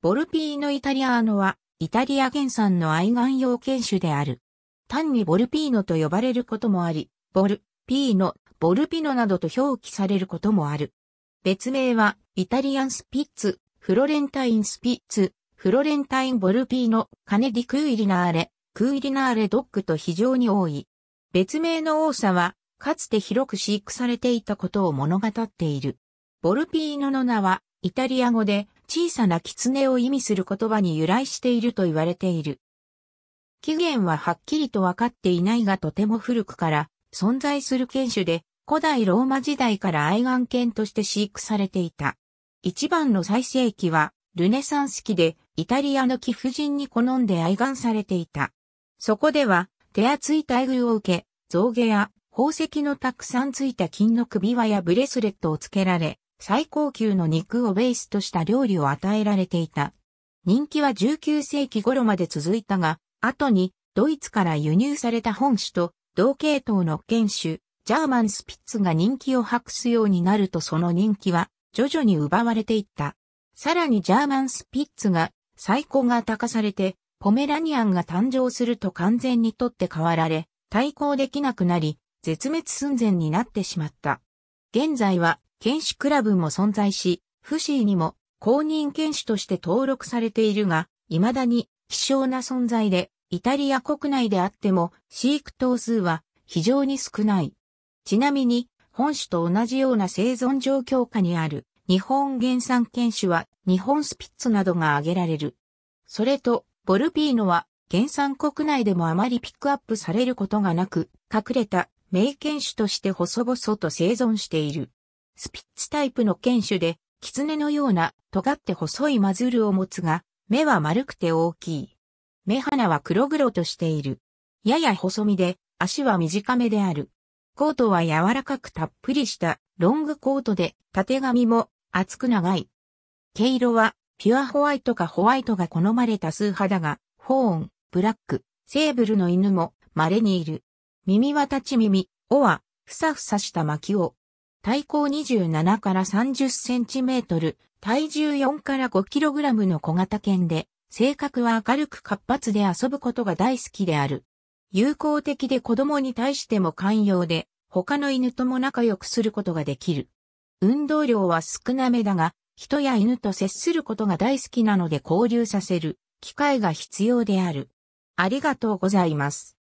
ボルピーノ・イタリアーノは、イタリア原産の愛玩用犬種である。単にボルピーノと呼ばれることもあり、ボル、ピーノ、ボルピノなどと表記されることもある。別名は、イタリアンスピッツ、フロレンタインスピッツ、フロレンタインボルピーノ、カネディクイリナーレ、クイリナーレドッグと非常に多い。別名の多さは、かつて広く飼育されていたことを物語っている。ボルピーノの名は、イタリア語で、小さな狐を意味する言葉に由来していると言われている。起源ははっきりと分かっていないがとても古くから存在する犬種で古代ローマ時代から愛玩犬として飼育されていた。一番の最盛期はルネサンス期でイタリアの貴婦人に好んで愛玩されていた。そこでは手厚い待遇を受け、象牙や宝石のたくさんついた金の首輪やブレスレットをつけられ、最高級の肉をベースとした料理を与えられていた。人気は19世紀頃まで続いたが、後にドイツから輸入された本種と同系統の犬種、ジャーマンスピッツが人気を博すようになるとその人気は徐々に奪われていった。さらにジャーマンスピッツが最高が高されて、ポメラニアンが誕生すると完全に取って代わられ、対抗できなくなり、絶滅寸前になってしまった。現在は剣士クラブも存在し、フシーにも公認剣士として登録されているが、未だに希少な存在で、イタリア国内であっても、飼育頭数は非常に少ない。ちなみに、本種と同じような生存状況下にある日本原産犬種は日本スピッツなどが挙げられる。それと、ボルピーノは原産国内でもあまりピックアップされることがなく、隠れた名犬種として細々と生存している。スピッツタイプの犬種で、狐のような尖って細いマズルを持つが、目は丸くて大きい。目鼻は黒々としている。やや細身で、足は短めである。コートは柔らかくたっぷりしたロングコートで、縦髪も厚く長い。毛色はピュアホワイトかホワイトが好まれた数派だが、ホーン、ブラック、セーブルの犬も稀にいる。耳は立ち耳、尾はふさふさした巻きを体高27から30センチメートル、体重4から5キログラムの小型犬で、性格は明るく活発で遊ぶことが大好きである。友好的で子供に対しても寛容で、他の犬とも仲良くすることができる。運動量は少なめだが、人や犬と接することが大好きなので交流させる機会が必要である。ありがとうございます。